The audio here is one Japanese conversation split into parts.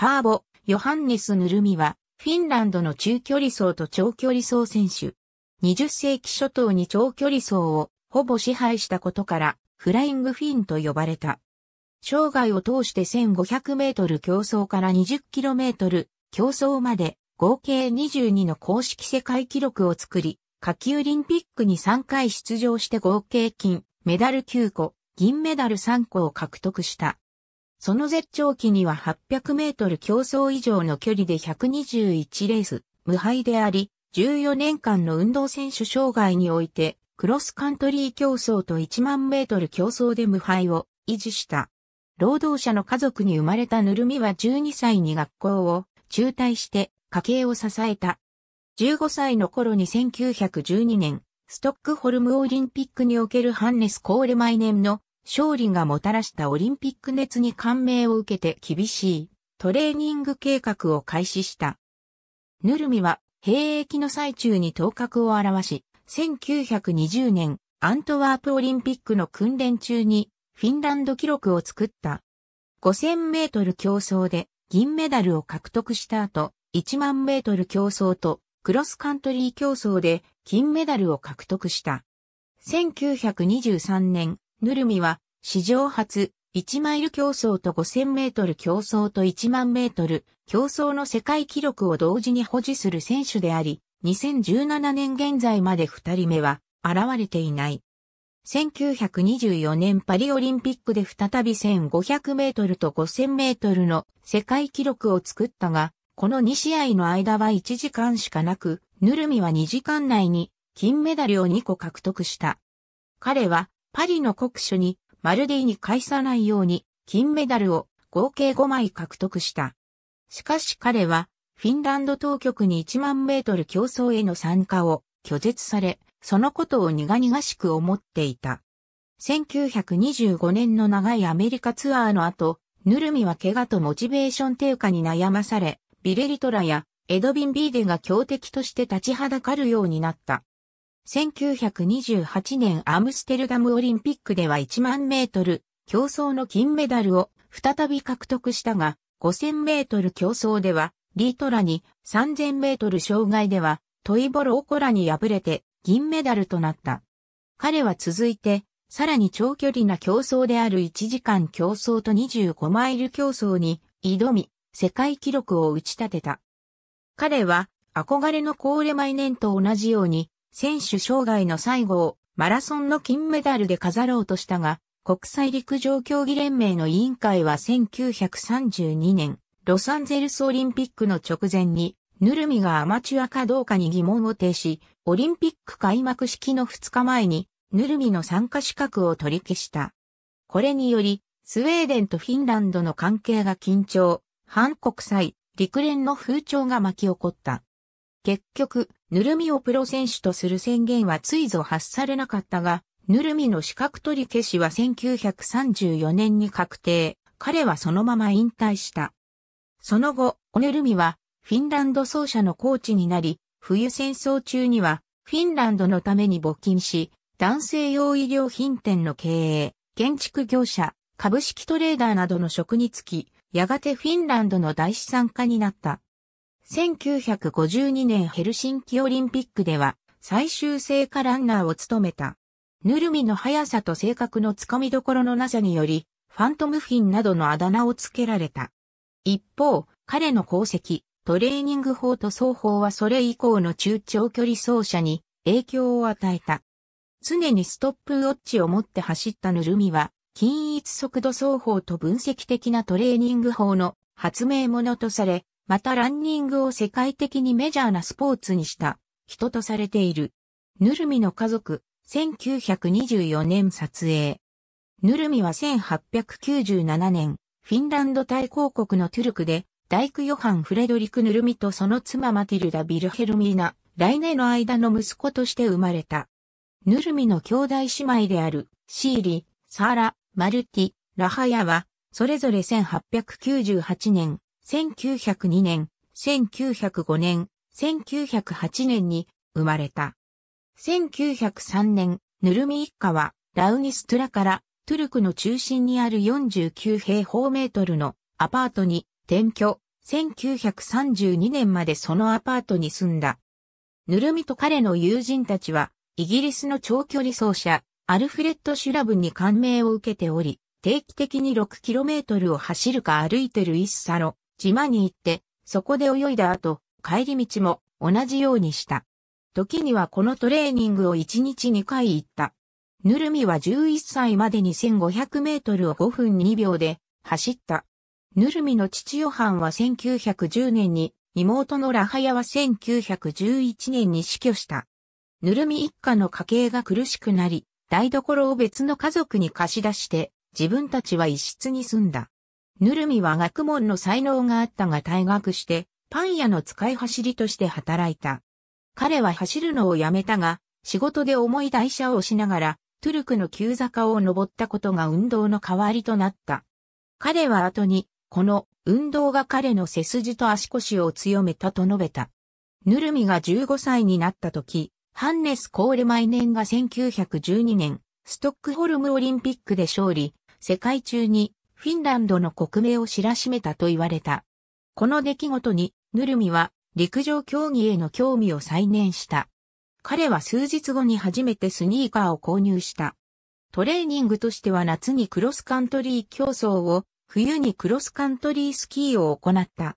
パーボ、ヨハンネス・ヌルミは、フィンランドの中距離走と長距離走選手。20世紀初頭に長距離走をほぼ支配したことから、フライングフィンと呼ばれた。生涯を通して1500メートル競争から20キロメートル競争まで合計22の公式世界記録を作り、下級オリンピックに3回出場して合計金、メダル9個、銀メダル3個を獲得した。その絶頂期には800メートル競争以上の距離で121レース、無敗であり、14年間の運動選手障害において、クロスカントリー競争と1万メートル競争で無敗を維持した。労働者の家族に生まれたぬるみは12歳に学校を中退して家計を支えた。15歳の頃に1912年、ストックホルムオリンピックにおけるハンネス・コーレ毎年の勝利がもたらしたオリンピック熱に感銘を受けて厳しいトレーニング計画を開始した。ヌルミは兵役の最中に頭角を現し、1920年アントワープオリンピックの訓練中にフィンランド記録を作った。5000メートル競争で銀メダルを獲得した後、1万メートル競争とクロスカントリー競争で金メダルを獲得した。1923年ヌルミは、史上初、1マイル競争と5000メートル競争と1万メートル競争の世界記録を同時に保持する選手であり、2017年現在まで2人目は現れていない。1924年パリオリンピックで再び1500メートルと5000メートルの世界記録を作ったが、この2試合の間は1時間しかなく、ヌルミは2時間内に金メダルを2個獲得した。彼はパリの国書にマルディに返さないように金メダルを合計5枚獲得した。しかし彼はフィンランド当局に1万メートル競争への参加を拒絶され、そのことを苦々しく思っていた。1925年の長いアメリカツアーの後、ヌルミは怪我とモチベーション低下に悩まされ、ビレリトラやエドビン・ビーデが強敵として立ちはだかるようになった。1928年アムステルダムオリンピックでは1万メートル競争の金メダルを再び獲得したが、5000メートル競争ではリートラに3000メートル障害ではトイボロオコラに敗れて銀メダルとなった。彼は続いて、さらに長距離な競争である1時間競争と25マイル競争に挑み、世界記録を打ち立てた。彼は憧れのコーレマイネンと同じように選手生涯の最後をマラソンの金メダルで飾ろうとしたが、国際陸上競技連盟の委員会は1932年、ロサンゼルスオリンピックの直前に、ヌルミがアマチュアかどうかに疑問を呈し、オリンピック開幕式の2日前に、ヌルミの参加資格を取り消した。これにより、スウェーデンとフィンランドの関係が緊張、反国際、陸連の風潮が巻き起こった。結局、ぬるみをプロ選手とする宣言はついぞ発されなかったが、ぬるみの資格取り消しは1934年に確定、彼はそのまま引退した。その後、オネルミは、フィンランド奏者のコーチになり、冬戦争中には、フィンランドのために募金し、男性用衣料品店の経営、建築業者、株式トレーダーなどの職に就き、やがてフィンランドの大資産家になった。1952年ヘルシンキオリンピックでは最終聖火ランナーを務めた。ぬるみの速さと性格のつかみどころのなさにより、ファントムフィンなどのあだ名をつけられた。一方、彼の功績、トレーニング法と双方はそれ以降の中長距離走者に影響を与えた。常にストップウォッチを持って走ったぬるみは、均一速度双方と分析的なトレーニング法の発明者とされ、またランニングを世界的にメジャーなスポーツにした人とされている。ヌルミの家族、1924年撮影。ヌルミは1897年、フィンランド大公国のトゥルクで、大工ヨハン・フレドリク・ヌルミとその妻マティルダ・ビルヘルミーナ、来年の間の息子として生まれた。ヌルミの兄弟姉妹である、シーリ、サーラ、マルティ、ラハヤは、それぞれ1898年、1902年、1905年、1908年に生まれた。1903年、ヌルミ一家はラウニストラからトゥルクの中心にある49平方メートルのアパートに転居、1932年までそのアパートに住んだ。ヌルミと彼の友人たちは、イギリスの長距離走者、アルフレッド・シュラブンに感銘を受けており、定期的に6トルを走るか歩いてる一サロ、島に行って、そこで泳いだ後、帰り道も同じようにした。時にはこのトレーニングを1日2回行った。ぬるみは11歳までに1500メートルを5分2秒で走った。ぬるみの父ヨハンは1910年に、妹のラハヤは1911年に死去した。ぬるみ一家の家計が苦しくなり、台所を別の家族に貸し出して、自分たちは一室に住んだ。ぬるみは学問の才能があったが退学して、パン屋の使い走りとして働いた。彼は走るのをやめたが、仕事で重い台車をしながら、トゥルクの急坂を登ったことが運動の代わりとなった。彼は後に、この運動が彼の背筋と足腰を強めたと述べた。ヌルミが15歳になった時、ハンネス・コールマイネンが1912年、ストックホルムオリンピックで勝利、世界中にフィンランドの国名を知らしめたと言われた。この出来事に、ヌルミは陸上競技への興味を再燃した。彼は数日後に初めてスニーカーを購入した。トレーニングとしては夏にクロスカントリー競争を、冬にクロスカントリースキーを行った。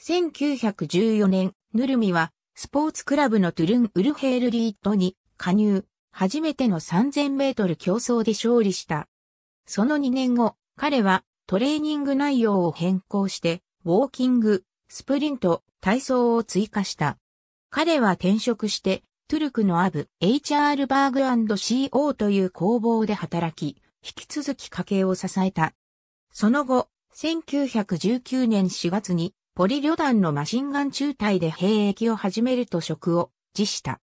1914年、ヌルミはスポーツクラブのトゥルン・ウルヘールリートに加入、初めての3000メートル競争で勝利した。その2年後、彼はトレーニング内容を変更して、ウォーキング、スプリント、体操を追加した。彼は転職して、トゥルクのアブ、HR バーグ &CO という工房で働き、引き続き家計を支えた。その後、1919年4月に、ポリ旅団のマシンガン中隊で兵役を始めると職を辞した。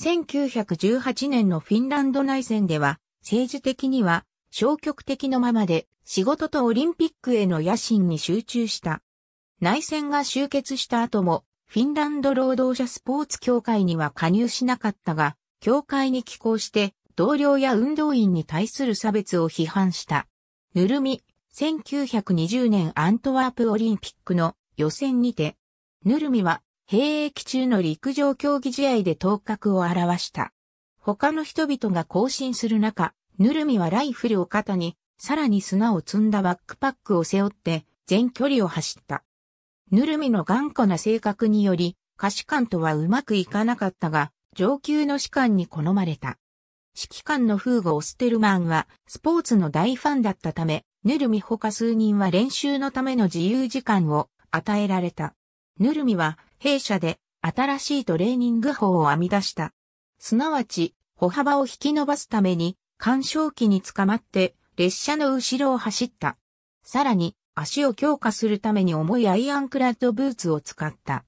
1918年のフィンランド内戦では、政治的には消極的のままで仕事とオリンピックへの野心に集中した。内戦が終結した後も、フィンランド労働者スポーツ協会には加入しなかったが、協会に寄稿して同僚や運動員に対する差別を批判した。ぬるみ、1920年アントワープオリンピックの予選にて、ぬるみは兵役中の陸上競技試合で頭角を現した。他の人々が行進する中、ぬるみはライフルを肩に、さらに砂を積んだバックパックを背負って、全距離を走った。ぬるみの頑固な性格により、可視官とはうまくいかなかったが、上級の士官に好まれた。指揮官のフーゴ・オステルマンは、スポーツの大ファンだったため、ぬるみ他数人は練習のための自由時間を与えられた。ぬるみは、弊社で新しいトレーニング法を編み出した。すなわち、歩幅を引き伸ばすために、干渉機に捕まって列車の後ろを走った。さらに足を強化するために重いアイアンクラッドブーツを使った。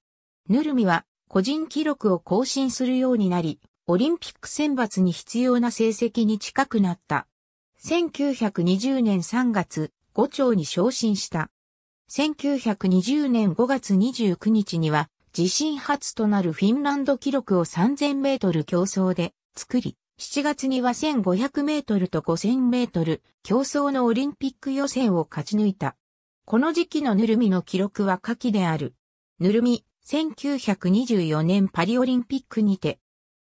ヌルミは個人記録を更新するようになり、オリンピック選抜に必要な成績に近くなった。1920年3月、5丁に昇進した。1920年5月29日には、地震初となるフィンランド記録を3000メートル競争で作り、7月には1500メートルと5000メートル、競争のオリンピック予選を勝ち抜いた。この時期のぬるみの記録は下記である。ぬるみ、1924年パリオリンピックにて。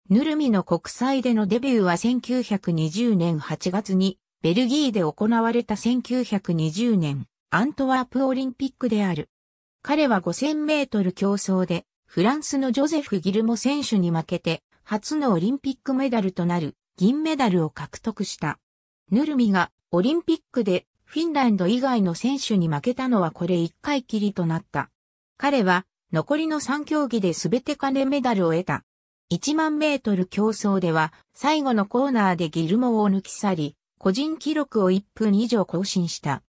ぬるみの国際でのデビューは1920年8月に、ベルギーで行われた1920年、アントワープオリンピックである。彼は5000メートル競争で、フランスのジョゼフ・ギルモ選手に負けて、初のオリンピックメダルとなる銀メダルを獲得した。ヌルミがオリンピックでフィンランド以外の選手に負けたのはこれ1回きりとなった。彼は残りの3競技で全て金メダルを得た。1万メートル競争では最後のコーナーでギルモを抜き去り、個人記録を1分以上更新した。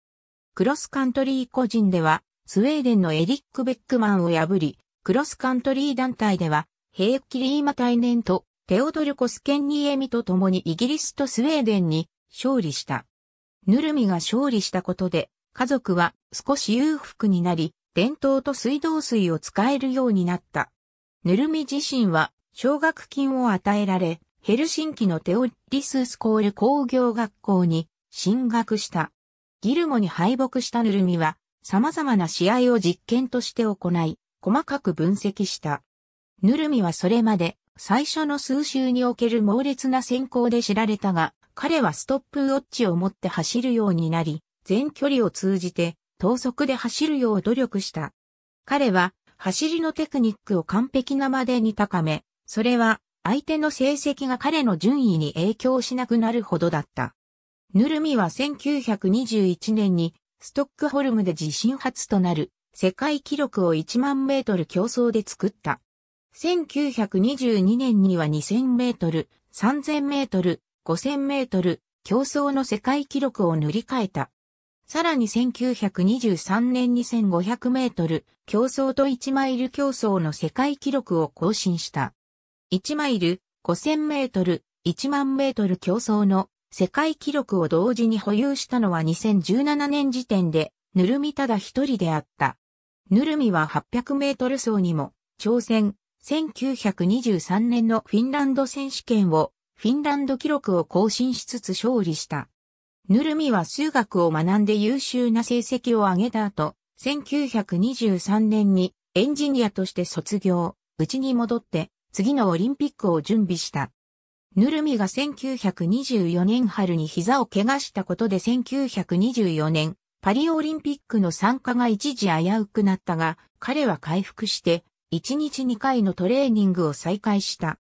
クロスカントリー個人ではスウェーデンのエリック・ベックマンを破り、クロスカントリー団体ではヘーキリーマ対年とテオドルコスケンニエミと共にイギリスとスウェーデンに勝利した。ヌルミが勝利したことで、家族は少し裕福になり、伝統と水道水を使えるようになった。ヌルミ自身は奨学金を与えられ、ヘルシンキのテオリススコール工業学校に進学した。ギルモに敗北したヌルミは様々な試合を実験として行い、細かく分析した。ぬるみはそれまで最初の数週における猛烈な先行で知られたが、彼はストップウォッチを持って走るようになり、全距離を通じて等速で走るよう努力した。彼は走りのテクニックを完璧なまでに高め、それは相手の成績が彼の順位に影響しなくなるほどだった。ぬるみは1921年にストックホルムで自身初となる世界記録を1万メートル競争で作った。1922年には2000メートル、3000メートル、5000メートル、競争の世界記録を塗り替えた。さらに1923年に1500メートル、競争と1マイル競争の世界記録を更新した。1マイル、5000メートル、1万メートル競争の世界記録を同時に保有したのは2017年時点で、ぬるみただ一人であった。ぬるみは800メートル走にも挑戦、1923年のフィンランド選手権をフィンランド記録を更新しつつ勝利した。ヌルミは数学を学んで優秀な成績を上げた後、1923年にエンジニアとして卒業、うちに戻って次のオリンピックを準備した。ヌルミが1924年春に膝を怪我したことで1924年、パリオリンピックの参加が一時危うくなったが、彼は回復して1日2回のトレーニングを再開した。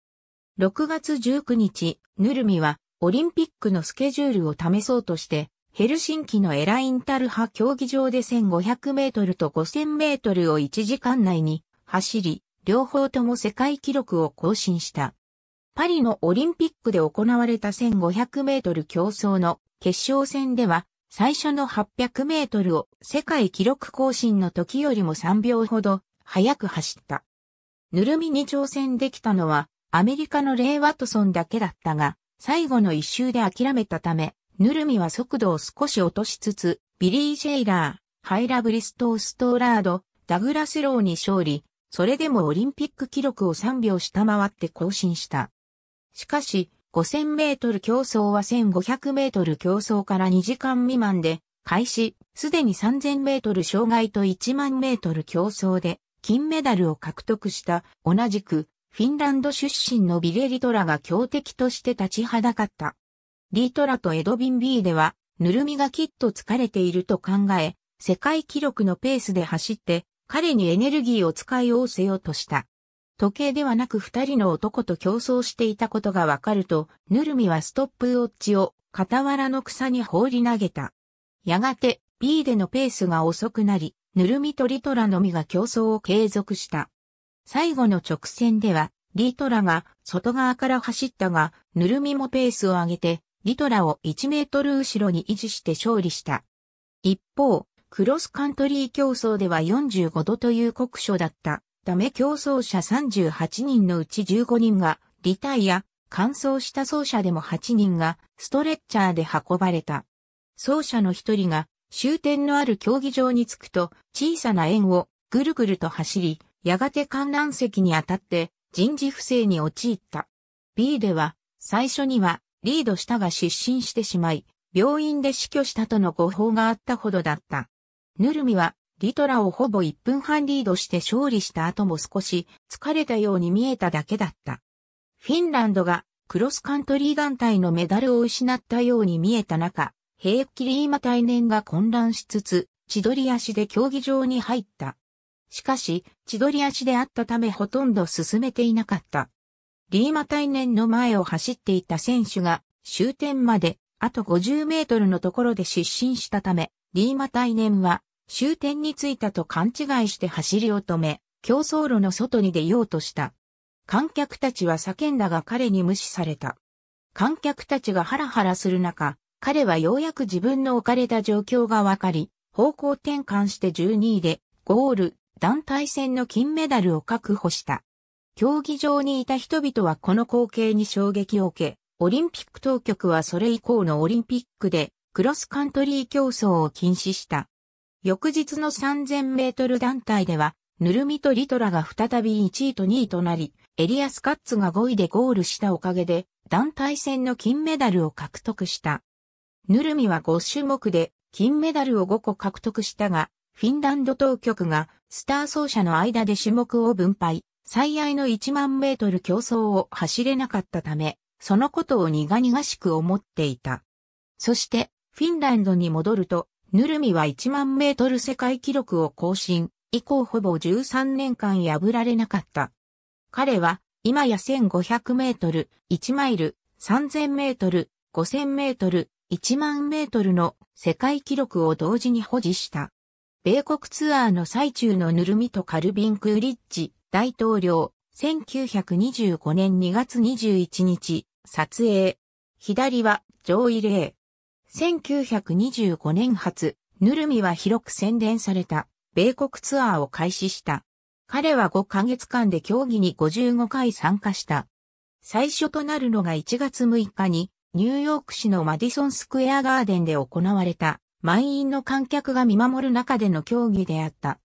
6月19日、ヌルミはオリンピックのスケジュールを試そうとして、ヘルシンキのエラインタルハ競技場で1500メートルと5000メートルを1時間内に走り、両方とも世界記録を更新した。パリのオリンピックで行われた1500メートル競争の決勝戦では、最初の800メートルを世界記録更新の時よりも3秒ほど速く走った。ぬるみに挑戦できたのは、アメリカのレイ・ワトソンだけだったが、最後の一周で諦めたため、ぬるみは速度を少し落としつつ、ビリー・ジェイラー、ハイラ・ブリストストーラード、ダグラス・ローに勝利、それでもオリンピック記録を3秒下回って更新した。しかし、5000メートル競争は1500メートル競争から2時間未満で、開始、すでに3000メートル障害と1万メートル競争で、金メダルを獲得した同じくフィンランド出身のビレ・リトラが強敵として立ちはだかった。リトラとエドビン・ビーでは、ぬるみがきっと疲れていると考え、世界記録のペースで走って、彼にエネルギーを使いおせようとした。時計ではなく二人の男と競争していたことがわかると、ぬるみはストップウォッチを傍らの草に放り投げた。やがて、B でのペースが遅くなり、ヌルミとリトラのみが競争を継続した。最後の直線では、リトラが外側から走ったが、ヌルミもペースを上げて、リトラを1メートル後ろに維持して勝利した。一方、クロスカントリー競争では45度という酷暑だったため競争者38人のうち15人がリタイア、乾燥した走者でも8人がストレッチャーで運ばれた。走者の1人が終点のある競技場に着くと、小さな円をぐるぐると走り、やがて観覧席に当たって人事不正に陥った。B では、最初にはリードしたが失神してしまい、病院で死去したとの誤報があったほどだった。ヌルミは、リトラをほぼ1分半リードして勝利した後も少し疲れたように見えただけだった。フィンランドがクロスカントリー団体のメダルを失ったように見えた中、平気リーマ対年が混乱しつつ、千鳥足で競技場に入った。しかし、千鳥足であったためほとんど進めていなかった。リーマ対年の前を走っていた選手が終点まであと50メートルのところで失神したため、リーマ対年は終点に着いたと勘違いして走りを止め、競争路の外に出ようとした。観客たちは叫んだが彼に無視された。観客たちがハラハラする中、彼はようやく自分の置かれた状況がわかり、方向転換して12位で、ゴール、団体戦の金メダルを確保した。競技場にいた人々はこの光景に衝撃を受け、オリンピック当局はそれ以降のオリンピックで、クロスカントリー競争を禁止した。翌日の3000メートル団体では、ヌルミとリトラが再び1位と2位となり、エリアス・カッツが5位でゴールしたおかげで、団体戦の金メダルを獲得した。ヌルミは5種目で金メダルを5個獲得したが、フィンランド当局がスター走者の間で種目を分配、最愛の1万メートル競争を走れなかったため、そのことを苦々しく思っていた。そして、フィンランドに戻ると、ヌルミは1万メートル世界記録を更新、以降ほぼ13年間破られなかった。彼は、今や1500メートル、1マイル、3000メートル、5000メートル、1万メートルの世界記録を同時に保持した。米国ツアーの最中のヌルミとカルビン・クーリッジ大統領、1925年2月21日、撮影。左は、上位例。1925年初、ヌルミは広く宣伝された、米国ツアーを開始した。彼は5ヶ月間で競技に55回参加した。最初となるのが1月6日に、ニューヨーク市のマディソンスクエアガーデンで行われた満員の観客が見守る中での競技であった。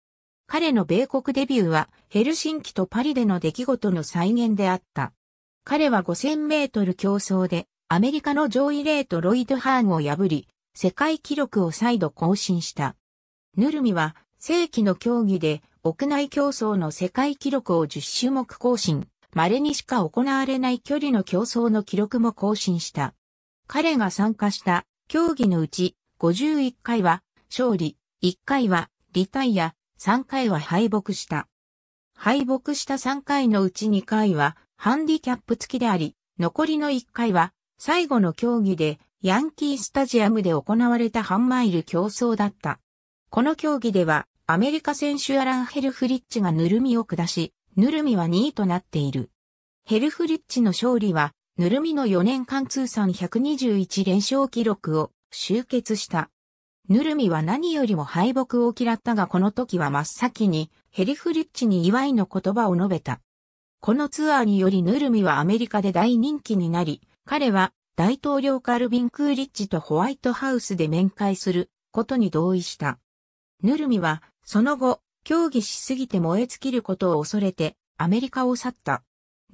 彼の米国デビューはヘルシンキとパリでの出来事の再現であった。彼は5000メートル競争でアメリカの上位レートロイド・ハーンを破り世界記録を再度更新した。ヌルミは正規の競技で屋内競争の世界記録を10種目更新。稀にしか行われない距離の競争の記録も更新した。彼が参加した競技のうち51回は勝利、1回はリタイア、3回は敗北した。敗北した3回のうち2回はハンディキャップ付きであり、残りの1回は最後の競技でヤンキースタジアムで行われた半マイル競争だった。この競技ではアメリカ選手アラン・ヘルフリッチがぬるみを下し、ヌルミは2位となっている。ヘルフリッチの勝利は、ヌルミの4年間通算121連勝記録を集結した。ヌルミは何よりも敗北を嫌ったがこの時は真っ先にヘリフリッチに祝いの言葉を述べた。このツアーによりヌルミはアメリカで大人気になり、彼は大統領カルビン・クーリッチとホワイトハウスで面会することに同意した。ヌルミはその後協議しすぎて燃え尽きることを恐れて、アメリカを去った。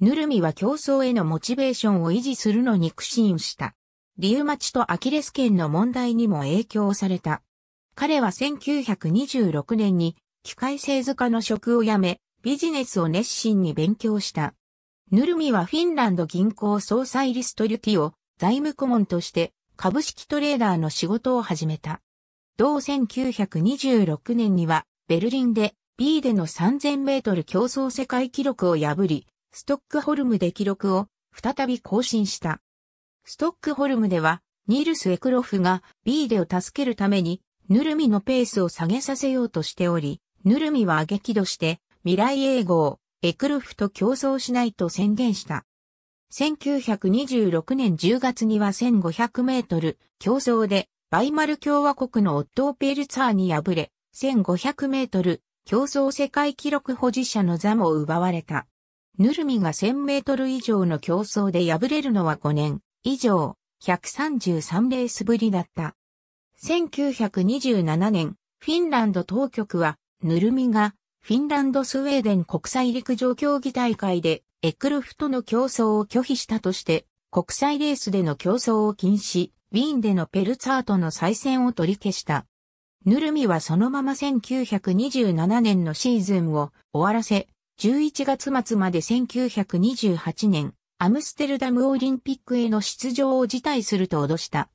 ヌルミは競争へのモチベーションを維持するのに苦心した。リウマチとアキレス腱の問題にも影響された。彼は1926年に機械製図家の職を辞め、ビジネスを熱心に勉強した。ヌルミはフィンランド銀行総裁リストリュティを財務顧問として株式トレーダーの仕事を始めた。同1926年にはベルリンで B での3000メートル競争世界記録を破り、ストックホルムで記録を再び更新した。ストックホルムでは、ニールス・エクロフがビーデを助けるために、ヌルミのペースを下げさせようとしており、ヌルミは激怒して、未来永劫、エクロフと競争しないと宣言した。1926年10月には1500メートル競争で、バイマル共和国のオットー・ペルツァーに敗れ、1500メートル競争世界記録保持者の座も奪われた。ヌルミが1000メートル以上の競争で敗れるのは5年以上133レースぶりだった。1927年、フィンランド当局は、ヌルミがフィンランドスウェーデン国際陸上競技大会でエクルフとの競争を拒否したとして、国際レースでの競争を禁止、ウィーンでのペルツァートの再戦を取り消した。ヌルミはそのまま1927年のシーズンを終わらせ、11月末まで1928年、アムステルダムオリンピックへの出場を辞退すると脅した。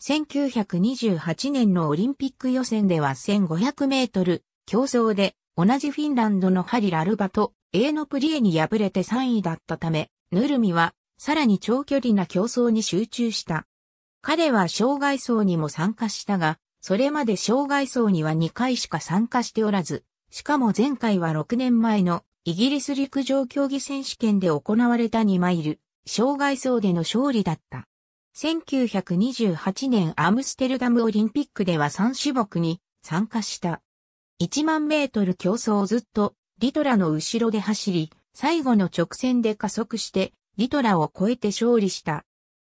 1928年のオリンピック予選では1500メートル競争で同じフィンランドのハリラルバとエーノプリエに敗れて3位だったため、ヌルミはさらに長距離な競争に集中した。彼は障害層にも参加したが、それまで障害層には2回しか参加しておらず、しかも前回は6年前のイギリス陸上競技選手権で行われた2マイル、障害層での勝利だった。1928年アムステルダムオリンピックでは3種目に参加した。1万メートル競争をずっとリトラの後ろで走り、最後の直線で加速してリトラを超えて勝利した。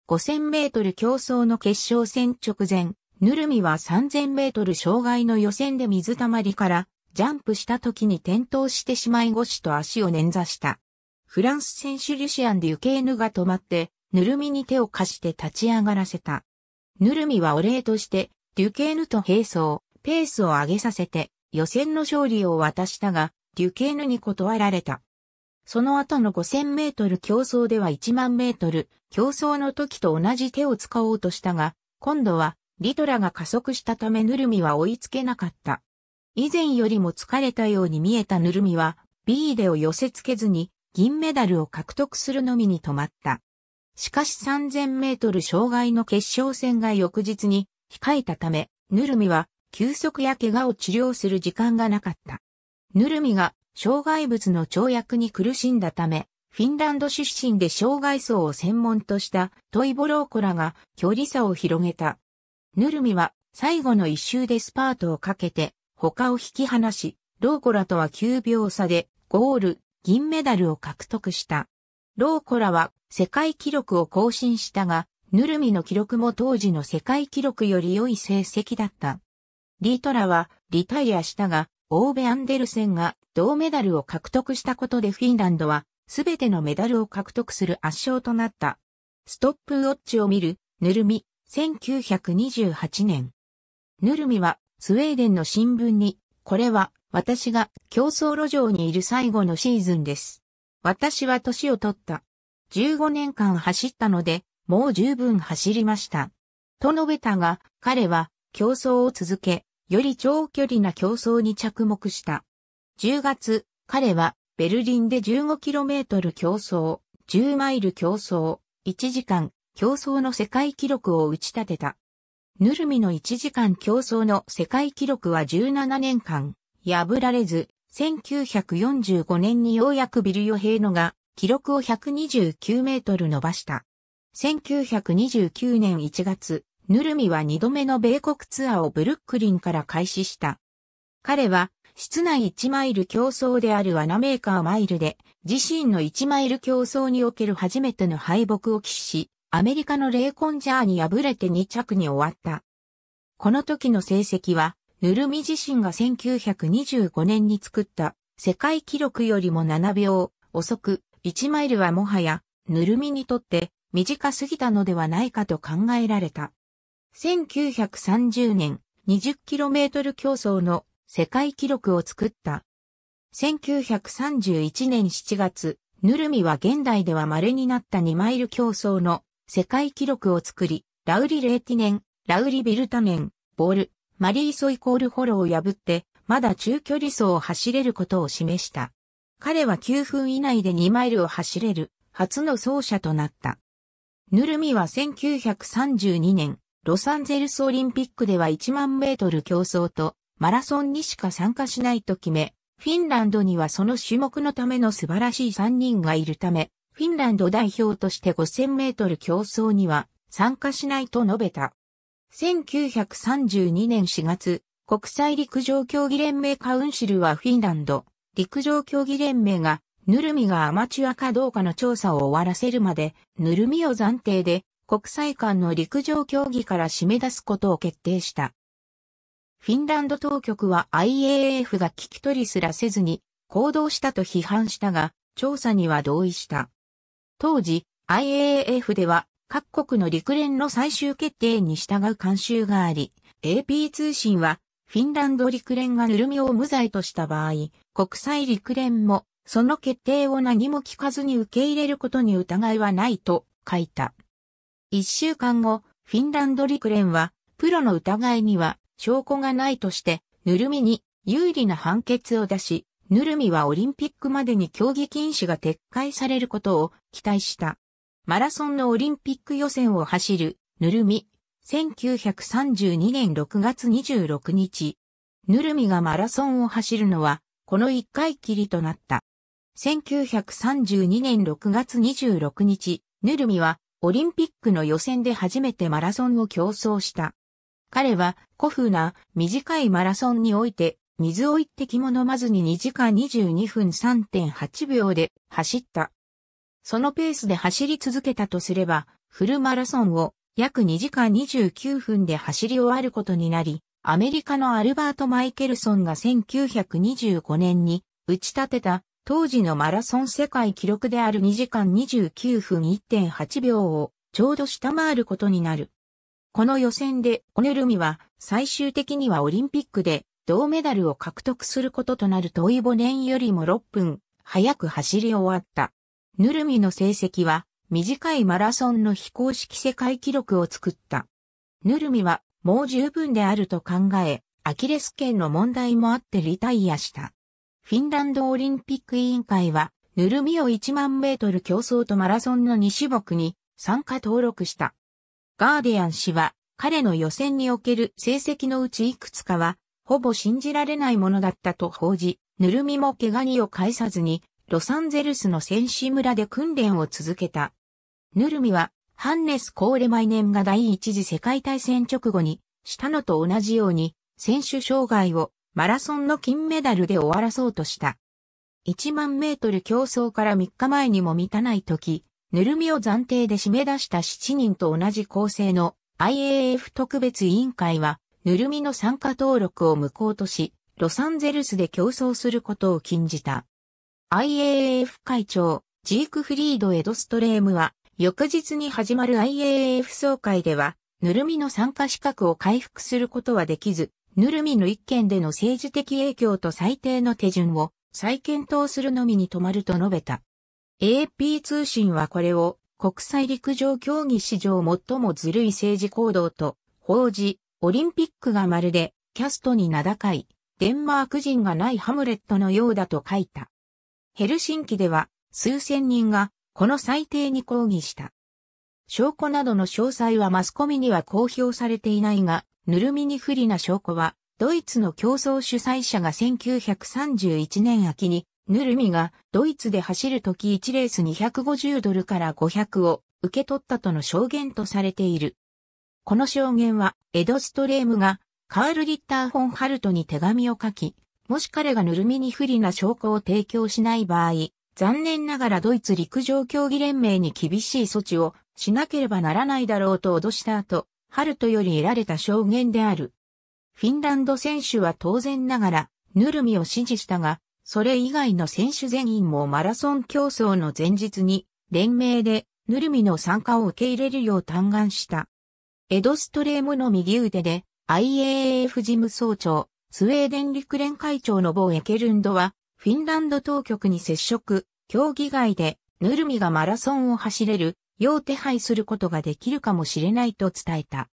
5000メートル競争の決勝戦直前、ぬるみは3000メートル障害の予選で水たまりからジャンプした時に転倒してしまい腰と足を捻挫した。フランス選手リュシアン・デュケーヌが止まって、ぬるみに手を貸して立ち上がらせた。ぬるみはお礼として、デュケーヌと並走、ペースを上げさせて、予選の勝利を渡したが、デュケーヌに断られた。その後の5000メートル競争では1万メートル競争の時と同じ手を使おうとしたが、今度はリトラが加速したためヌルミは追いつけなかった。以前よりも疲れたように見えたヌルミは、ビーデを寄せ付けずに、銀メダルを獲得するのみに止まった。しかし3000メートル障害の決勝戦が翌日に控えたため、ヌルミは休息や怪我を治療する時間がなかった。ヌルミが障害物の跳躍に苦しんだため、フィンランド出身で障害層を専門としたトイボローコラが距離差を広げた。ヌルミは最後の一周でスパートをかけて他を引き離し、ローコラとは9秒差でゴール、銀メダルを獲得した。ローコラは世界記録を更新したが、ヌルミの記録も当時の世界記録より良い成績だった。リートラはリタイアしたが、オーベ・アンデルセンが銅メダルを獲得したことでフィンランドは全てのメダルを獲得する圧勝となった。ストップウォッチを見る、ヌルミ、1928年。ヌルミはスウェーデンの新聞に、これは私が競争路上にいる最後のシーズンです。私は年を取った。15年間走ったので、もう十分走りました。と述べたが、彼は競争を続け、より長距離な競争に着目した。10月、彼はベルリンで 15km 競争、10マイル競争、1時間競争の世界記録を打ち立てた。ヌルミの1時間競争の世界記録は17年間、破られず、1945年にようやくビルヨヘイノが記録を129メートル伸ばした。1929年1月、ヌルミは2度目の米国ツアーをブルックリンから開始した。彼は、室内1マイル競争である罠メーカーマイルで、自身の1マイル競争における初めての敗北を喫し、アメリカのレイコンジャーに敗れて2着に終わった。この時の成績は、ヌルミ自身が1925年に作った世界記録よりも7秒遅く、1マイルはもはや、ヌルミにとって短すぎたのではないかと考えられた。1930年、20km 競争の世界記録を作った。1931年7月、ヌルミは現代では稀になった2マイル競争の世界記録を作り、ラウリ・レーティネン、ラウリ・ビルタネン、ボール、マリーソイコールホローを破って、まだ中距離走を走れることを示した。彼は9分以内で2マイルを走れる、初の走者となった。ヌルミは1932年、ロサンゼルスオリンピックでは1万メートル競争と、マラソンにしか参加しないと決め、フィンランドにはその種目のための素晴らしい3人がいるため、フィンランド代表として5000メートル競争には参加しないと述べた。1932年4月、国際陸上競技連盟カウンシルはフィンランド陸上競技連盟がぬるみがアマチュアかどうかの調査を終わらせるまで、ぬるみを暫定で国際間の陸上競技から締め出すことを決定した。フィンランド当局は IAF が聞き取りすらせずに行動したと批判したが、調査には同意した。当時、IAF では各国の陸連の最終決定に従う慣習があり、AP 通信はフィンランド陸連がぬるみを無罪とした場合、国際陸連もその決定を何も聞かずに受け入れることに疑いはないと書いた。一週間後、フィンランド陸連はプロの疑いには証拠がないとして、ぬるみに有利な判決を出し、ヌルミはオリンピックまでに競技禁止が撤回されることを期待した。マラソンのオリンピック予選を走る、ヌルミ。1932年6月26日。ヌルミがマラソンを走るのは、この1回きりとなった。1932年6月26日、ヌルミはオリンピックの予選で初めてマラソンを競争した。彼は古風な短いマラソンにおいて水を一滴も飲まずに2時間22分3.8秒で走った。そのペースで走り続けたとすれば、フルマラソンを約2時間29分で走り終わることになり、アメリカのアルバート・マイケルソンが1925年に打ち立てた当時のマラソン世界記録である2時間29分1.8秒をちょうど下回ることになる。この予選でオネルミは最終的にはオリンピックで銅メダルを獲得することとなるトイボネンよりも6分早く走り終わった。ヌルミの成績は短いマラソンの非公式世界記録を作った。ヌルミはもう十分であると考え、アキレス腱の問題もあってリタイアした。フィンランドオリンピック委員会は、ヌルミを1万メートル競争とマラソンの2種目に参加登録した。ガーディアン氏は、彼の予選における成績のうちいくつかは、ほぼ信じられないものだったと報じ、ぬるみも怪我にを介さずに、ロサンゼルスの選手村で訓練を続けた。ぬるみは、ハンネス・コーレマイネンが第一次世界大戦直後に、したのと同じように、選手障害をマラソンの金メダルで終わらそうとした。1万メートル競争から3日前にも満たない時、ぬるみを暫定で締め出した7人と同じ構成の IAF 特別委員会はぬるみの参加登録を無効とし、ロサンゼルスで競争することを禁じた。IAAF 会長、ジークフリード・エドストレームは、翌日に始まる IAAF 総会では、ぬるみの参加資格を回復することはできず、ぬるみの一件での政治的影響と最低の手順を再検討するのみに止まると述べた。AP 通信はこれを国際陸上競技史上最もずるい政治行動と報じ、オリンピックがまるで、キャストに名高い、デンマーク人がないハムレットのようだと書いた。ヘルシンキでは、数千人が、この裁定に抗議した。証拠などの詳細はマスコミには公表されていないが、ぬるみに不利な証拠は、ドイツの競争主催者が1931年秋に、ぬるみがドイツで走るとき1レース250ドルから500を受け取ったとの証言とされている。この証言は、エドストレームが、カール・リッター・フォン・ハルトに手紙を書き、もし彼がぬるみに不利な証拠を提供しない場合、残念ながらドイツ陸上競技連盟に厳しい措置をしなければならないだろうと脅した後、ハルトより得られた証言である。フィンランド選手は当然ながら、ヌルミを支持したが、それ以外の選手全員もマラソン競争の前日に、連盟でヌルミの参加を受け入れるよう嘆願した。エドストレームの右腕で IAF a 事務総長、スウェーデン陸連会長のボー・エケルンドは、フィンランド当局に接触、競技外で、ヌルミがマラソンを走れる、よう手配することができるかもしれないと伝えた。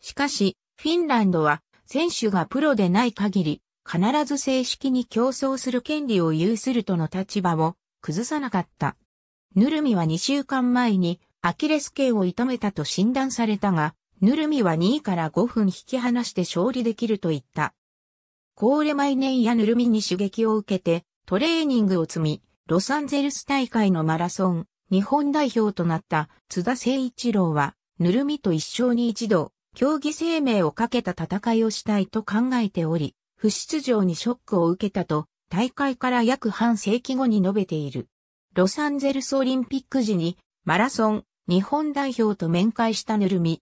しかし、フィンランドは、選手がプロでない限り、必ず正式に競争する権利を有するとの立場を崩さなかった。ヌルミは2週間前にアキレス腱を痛めたと診断されたが、ぬるみは2位から5分引き離して勝利できると言った。コーレマイネンやぬるみに刺激を受けて、トレーニングを積み、ロサンゼルス大会のマラソン、日本代表となった津田誠一郎は、ぬるみと一生に一度、競技生命をかけた戦いをしたいと考えており、不出場にショックを受けたと、大会から約半世紀後に述べている。ロサンゼルスオリンピック時に、マラソン、日本代表と面会したぬるみ。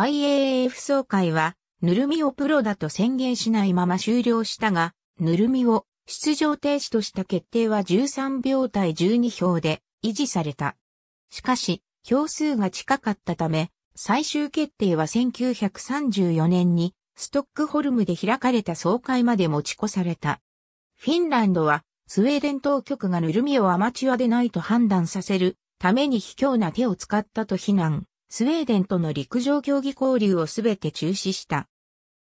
IAAF 総会は、ぬるみをプロだと宣言しないまま終了したが、ぬるみを出場停止とした決定は13秒対12票で維持された。しかし、票数が近かったため、最終決定は1934年にストックホルムで開かれた総会まで持ち越された。フィンランドはスウェーデン当局がぬるみをアマチュアでないと判断させるために卑怯な手を使ったと非難。スウェーデンとの陸上競技交流をすべて中止した。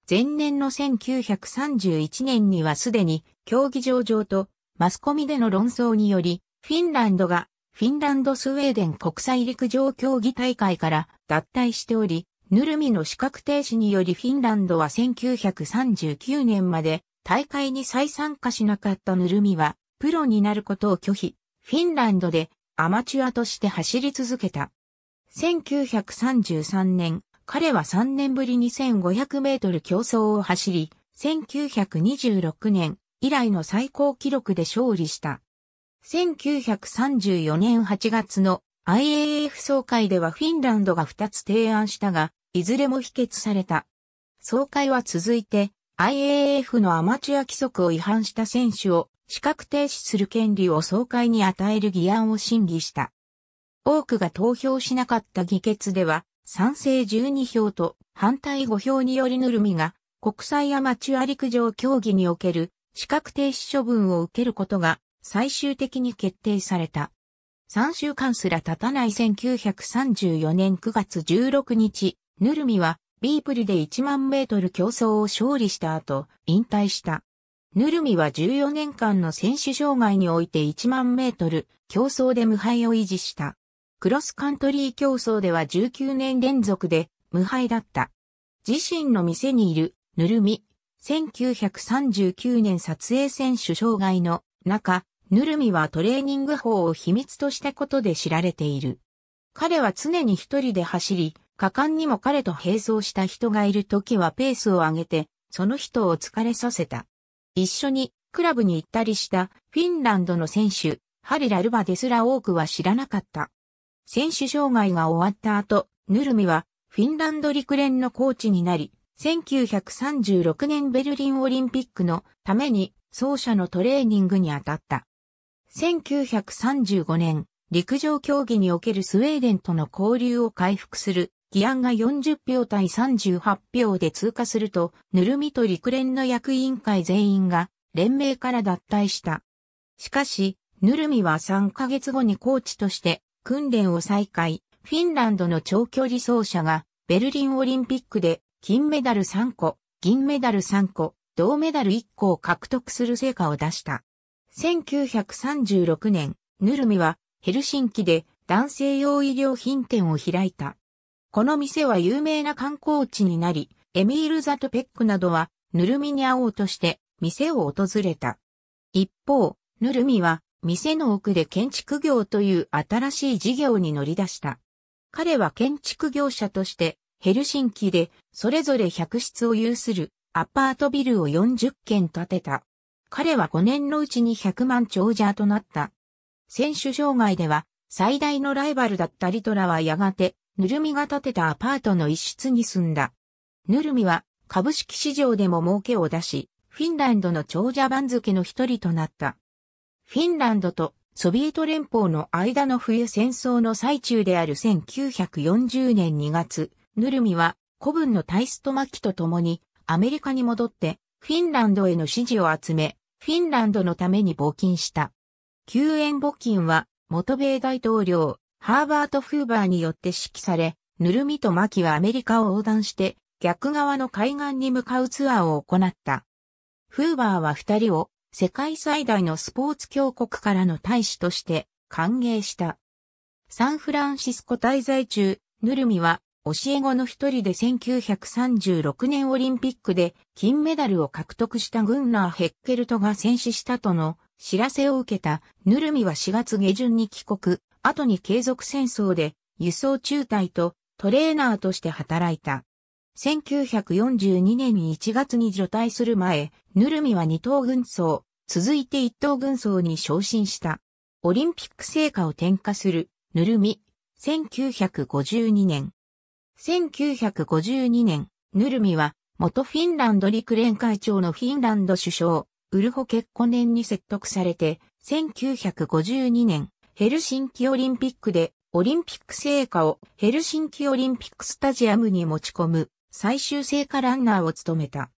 前年の1931年にはすでに競技場上とマスコミでの論争により、フィンランドがフィンランドスウェーデン国際陸上競技大会から脱退しており、ヌルミの資格停止によりフィンランドは1939年まで大会に再参加しなかったヌルミはプロになることを拒否、フィンランドでアマチュアとして走り続けた。1933年、彼は3年ぶりに1500メートル競争を走り、1926年以来の最高記録で勝利した。1934年8月の IAF 総会ではフィンランドが2つ提案したが、いずれも否決された。総会は続いて IAF のアマチュア規則を違反した選手を資格停止する権利を総会に与える議案を審議した。多くが投票しなかった議決では、賛成12票と反対5票によりぬるみが、国際アマチュア陸上競技における資格停止処分を受けることが最終的に決定された。3週間すら経たない1934年9月16日、ぬるみはビープルで1万メートル競争を勝利した後、引退した。ぬるみは14年間の選手障害において1万メートル競争で無敗を維持した。クロスカントリー競争では19年連続で無敗だった。自身の店にいるぬるみ、1939年撮影選手障害の中、ぬるみはトレーニング法を秘密としたことで知られている。彼は常に一人で走り、果敢にも彼と並走した人がいる時はペースを上げて、その人を疲れさせた。一緒にクラブに行ったりしたフィンランドの選手、ハリラ・ルバですら多くは知らなかった。選手障害が終わった後、ヌルミはフィンランド陸連のコーチになり、1936年ベルリンオリンピックのために走者のトレーニングに当たった。1935年、陸上競技におけるスウェーデンとの交流を回復する議案が40票対38票で通過すると、ヌルミと陸連の役員会全員が連盟から脱退した。しかし、ヌルミは3ヶ月後にコーチとして訓練を再開、フィンランドの長距離走者が、ベルリンオリンピックで、金メダル3個、銀メダル3個、銅メダル1個を獲得する成果を出した。1936年、ヌルミは、ヘルシンキで、男性用衣料品店を開いた。この店は有名な観光地になり、エミール・ザトペックなどは、ヌルミに会おうとして、店を訪れた。一方、ヌルミは、店の奥で建築業という新しい事業に乗り出した。彼は建築業者として、ヘルシンキで、それぞれ100室を有するアパートビルを40軒建てた。彼は5年のうちに100万長者となった。選手障害では、最大のライバルだったリトラはやがて、ヌルミが建てたアパートの一室に住んだ。ヌルミは、株式市場でも儲けを出し、フィンランドの長者番付の一人となった。フィンランドとソビエト連邦の間の冬戦争の最中である1940年2月、ヌルミは古文のタイストマキと共にアメリカに戻ってフィンランドへの支持を集め、フィンランドのために募金した。救援募金は元米大統領ハーバート・フーバーによって指揮され、ヌルミとマキはアメリカを横断して逆側の海岸に向かうツアーを行った。フーバーは二人を世界最大のスポーツ強国からの大使として歓迎した。サンフランシスコ滞在中、ヌルミは教え子の一人で1936年オリンピックで金メダルを獲得したグンナー・ヘッケルトが戦死したとの知らせを受けたヌルミは4月下旬に帰国、後に継続戦争で輸送中隊とトレーナーとして働いた。1942年に1月に除隊する前、ヌルミは二等軍曹、続いて一等軍曹に昇進した。オリンピック成果を転嫁する、ヌルミ、1952年。1952年、ヌルミは、元フィンランド陸連会長のフィンランド首相、ウルホ結婚年に説得されて、1952年、ヘルシンキオリンピックで、オリンピック成果をヘルシンキオリンピックスタジアムに持ち込む最終聖火ランナーを務めた。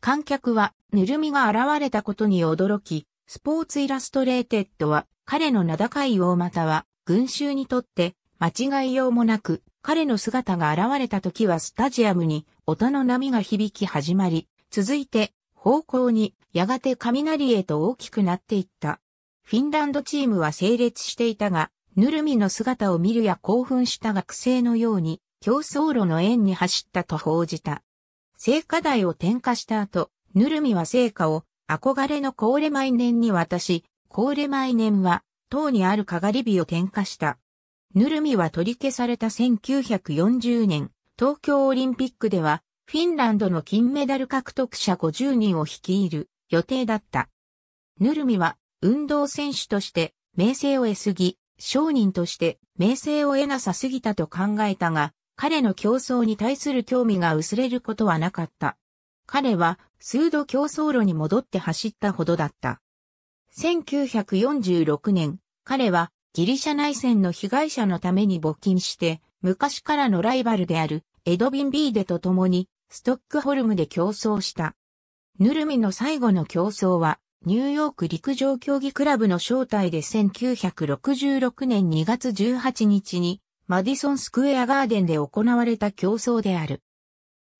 観客は、ぬるみが現れたことに驚き、スポーツイラストレーテッドは、彼の名高い大股は、群衆にとって、間違いようもなく、彼の姿が現れた時はスタジアムに、音の波が響き始まり、続いて、方向に、やがて雷へと大きくなっていった。フィンランドチームは整列していたが、ぬるみの姿を見るや興奮した学生のように、競争路の縁に走ったと報じた。聖火台を点火した後、ぬるみは聖火を憧れのコーレ毎年に渡し、コーレ毎年は、塔にあるかがり火を点火した。ぬるみは取り消された1940年、東京オリンピックでは、フィンランドの金メダル獲得者50人を率いる予定だった。ぬるみは運動選手として名声を得すぎ、商人として名声を得なさすぎたと考えたが、彼の競争に対する興味が薄れることはなかった。彼は数度競争路に戻って走ったほどだった。1946年、彼はギリシャ内戦の被害者のために募金して、昔からのライバルであるエドビン・ビーデと共にストックホルムで競争した。ヌルミの最後の競争は、ニューヨーク陸上競技クラブの招待で1966年2月18日にマディソンスクエアガーデンで行われた競争である。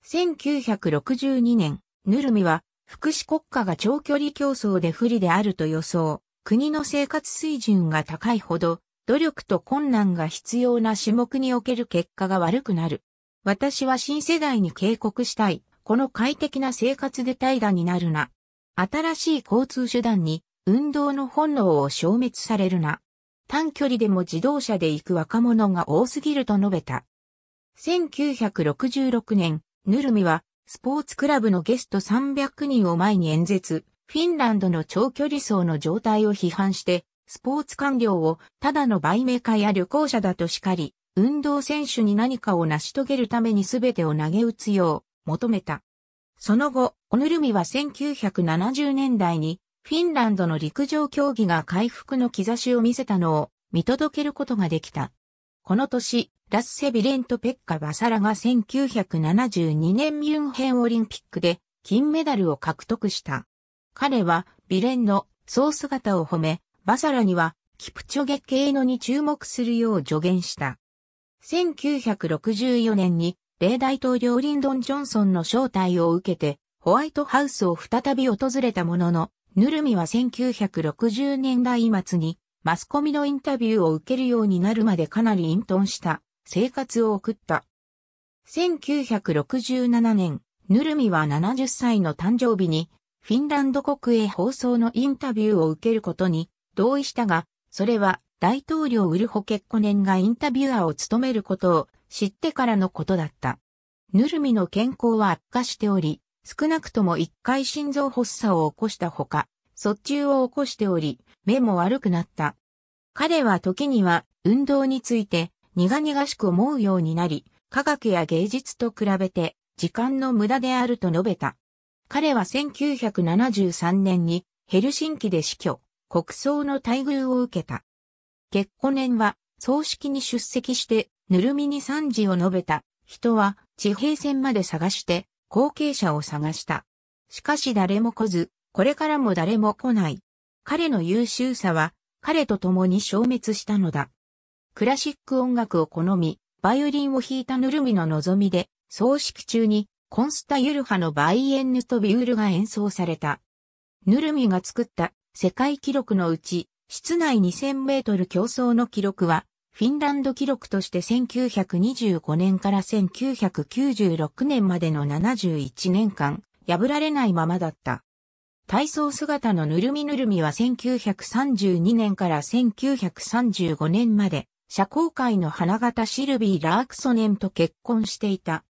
1962年、ヌルミは福祉国家が長距離競争で不利であると予想。国の生活水準が高いほど、努力と困難が必要な種目における結果が悪くなる。私は新世代に警告したい。この快適な生活で怠惰になるな。新しい交通手段に運動の本能を消滅されるな。短距離でも自動車で行く若者が多すぎると述べた。1966年、ヌルミはスポーツクラブのゲスト300人を前に演説、フィンランドの長距離走の状態を批判して、スポーツ官僚をただの売名家や旅行者だと叱り、運動選手に何かを成し遂げるために全てを投げ打つよう求めた。その後、オヌルミは1970年代にフィンランドの陸上競技が回復の兆しを見せたのを見届けることができた。この年、ラッセ・ビレント・ペッカ・バサラが1972年ミュンヘンオリンピックで金メダルを獲得した。彼はビレンの総姿を褒め、バサラにはキプチョゲ系のに注目するよう助言した。1964年に米大統領リンドン・ジョンソンの招待を受けてホワイトハウスを再び訪れたものの、ぬるみは1960年代末にマスコミのインタビューを受けるようになるまでかなり隠遁した生活を送った。1967年、ぬるみは70歳の誕生日にフィンランド国営放送のインタビューを受けることに同意したが、それは大統領ウルホケッコネンがインタビュアーを務めることを知ってからのことだった。ぬるみの健康は悪化しており、少なくとも一回心臓発作を起こしたほか、卒中を起こしており、目も悪くなった。彼は時には運動について苦々しく思うようになり、科学や芸術と比べて時間の無駄であると述べた。彼は1973年にヘルシンキで死去、国葬の待遇を受けた。結婚年は葬式に出席してぬるみに賛辞を述べた人は地平線まで探して後継者を探した。しかし誰も来ず、これからも誰も来ない。彼の優秀さは、彼と共に消滅したのだ。クラシック音楽を好み、バイオリンを弾いたヌルミの望みで、葬式中にコンスタユルハのバイエンヌとビュールが演奏された。ヌルミが作った世界記録のうち、室内2000メートル競争の記録はフィンランド記録として1925年から1996年までの71年間、破られないままだった。体操姿のぬるみぬるみは1932年から1935年まで、社交界の花形シルビー・ラークソネンと結婚していた。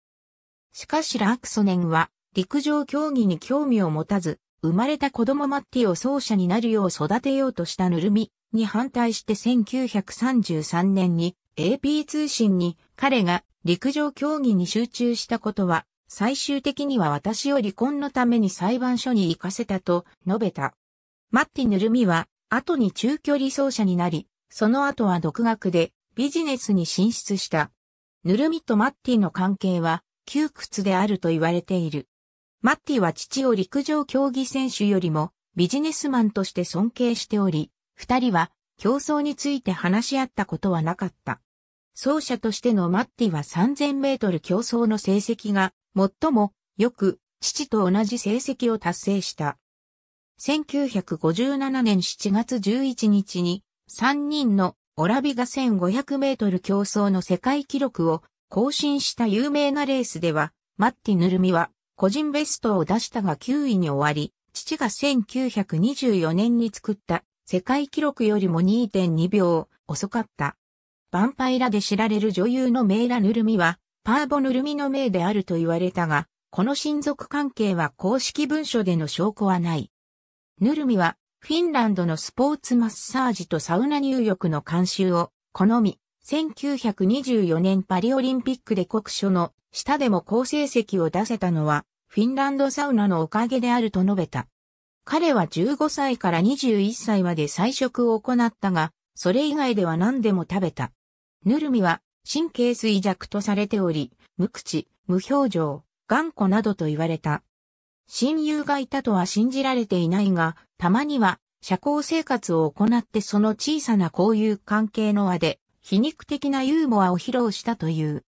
しかしラークソネンは、陸上競技に興味を持たず、生まれた子供マッティを奏者になるよう育てようとしたぬるみ、に反対して1933年に AP 通信に彼が陸上競技に集中したことは最終的には私を離婚のために裁判所に行かせたと述べた。マッティ・ヌルミは後に中距離走者になり、その後は独学でビジネスに進出した。ヌルミとマッティの関係は窮屈であると言われている。マッティは父を陸上競技選手よりもビジネスマンとして尊敬しており、二人は競争について話し合ったことはなかった。走者としてのマッティは3000メートル競争の成績が最もよく父と同じ成績を達成した。1957年7月11日に3人のオラビが1500メートル競争の世界記録を更新した有名なレースでは、マッティ・ヌルミは個人ベストを出したが9位に終わり、父が1924年に作った世界記録よりも2.2秒遅かった。バンパイラで知られる女優のメイラ・ヌルミは、パーボ・ヌルミの名であると言われたが、この親族関係は公式文書での証拠はない。ヌルミは、フィンランドのスポーツマッサージとサウナ入浴の監修を好み、1924年パリオリンピックで国書の下でも好成績を出せたのは、フィンランドサウナのおかげであると述べた。彼は15歳から21歳まで菜食を行ったが、それ以外では何でも食べた。ぬるみは神経衰弱とされており、無口、無表情、頑固などと言われた。親友がいたとは信じられていないが、たまには社交生活を行ってその小さな交友関係の輪で皮肉的なユーモアを披露したという。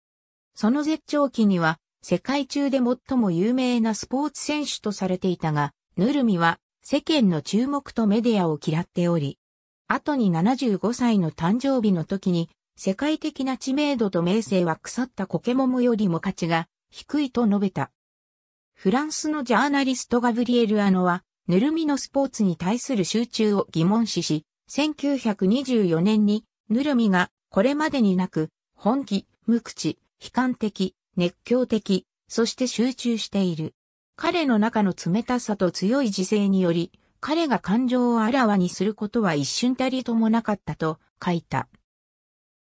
その絶頂期には世界中で最も有名なスポーツ選手とされていたが、ヌルミは世間の注目とメディアを嫌っており、後に75歳の誕生日の時に世界的な知名度と名声は腐ったコケモモよりも価値が低いと述べた。フランスのジャーナリストガブリエル・アノは、ぬるみのスポーツに対する集中を疑問視し、1924年に、ぬるみがこれまでになく、本気、無口、悲観的、熱狂的、そして集中している。彼の中の冷たさと強い自制により、彼が感情をあらわにすることは一瞬たりともなかったと書いた。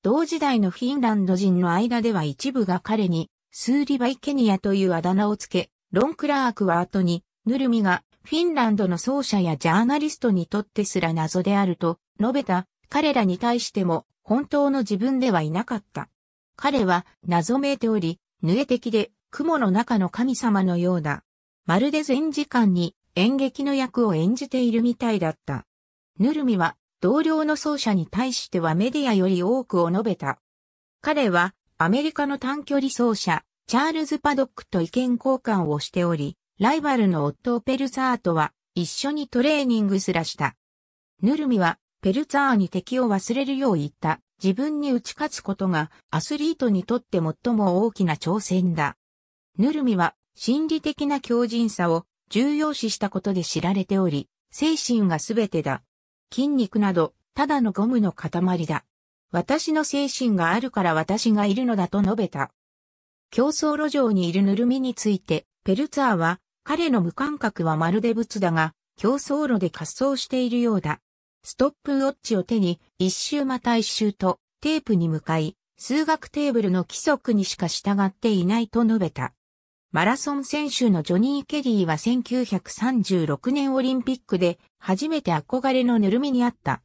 同時代のフィンランド人の間では一部が彼に、スーリバイケニアというあだ名をつけ、ロン・クラークは後に、ヌルミがフィンランドの奏者やジャーナリストにとってすら謎であると述べた彼らに対しても本当の自分ではいなかった。彼は謎めいており、ぬえ的で雲の中の神様のようだ。まるで全時間に演劇の役を演じているみたいだった。ヌルミは同僚の奏者に対してはメディアより多くを述べた。彼はアメリカの短距離奏者チャールズ・パドックと意見交換をしており、ライバルの夫ペルザーとは一緒にトレーニングすらした。ヌルミはペルツァーに敵を忘れるよう言った。自分に打ち勝つことがアスリートにとって最も大きな挑戦だ。ヌルミは心理的な強靭さを重要視したことで知られており、精神がすべてだ。筋肉など、ただのゴムの塊だ。私の精神があるから私がいるのだと述べた。競争路上にいるぬるみについて、ペルツァーは、彼の無感覚はまるで仏だが、競争路で滑走しているようだ。ストップウォッチを手に、一周また一周と、テープに向かい、数学テーブルの規則にしか従っていないと述べた。マラソン選手のジョニー・ケリーは1936年オリンピックで初めて憧れのぬるみにあった。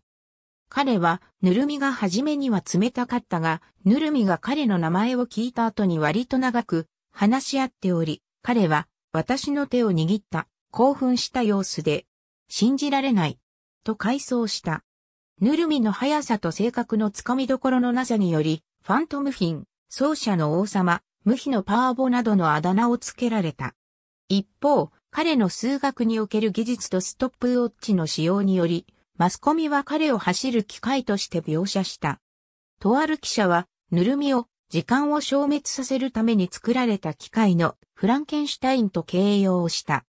彼は、ぬるみが初めには冷たかったが、ぬるみが彼の名前を聞いた後に割と長く話し合っており、彼は、私の手を握った、興奮した様子で、信じられない、と回想した。ぬるみの速さと性格のつかみどころのなさにより、ファントムフィン、奏者の王様、無比のパーボなどのあだ名を付けられた。一方、彼の数学における技術とストップウォッチの使用により、マスコミは彼を走る機械として描写した。とある記者は、ぬるみを、時間を消滅させるために作られた機械のフランケンシュタインと形容した。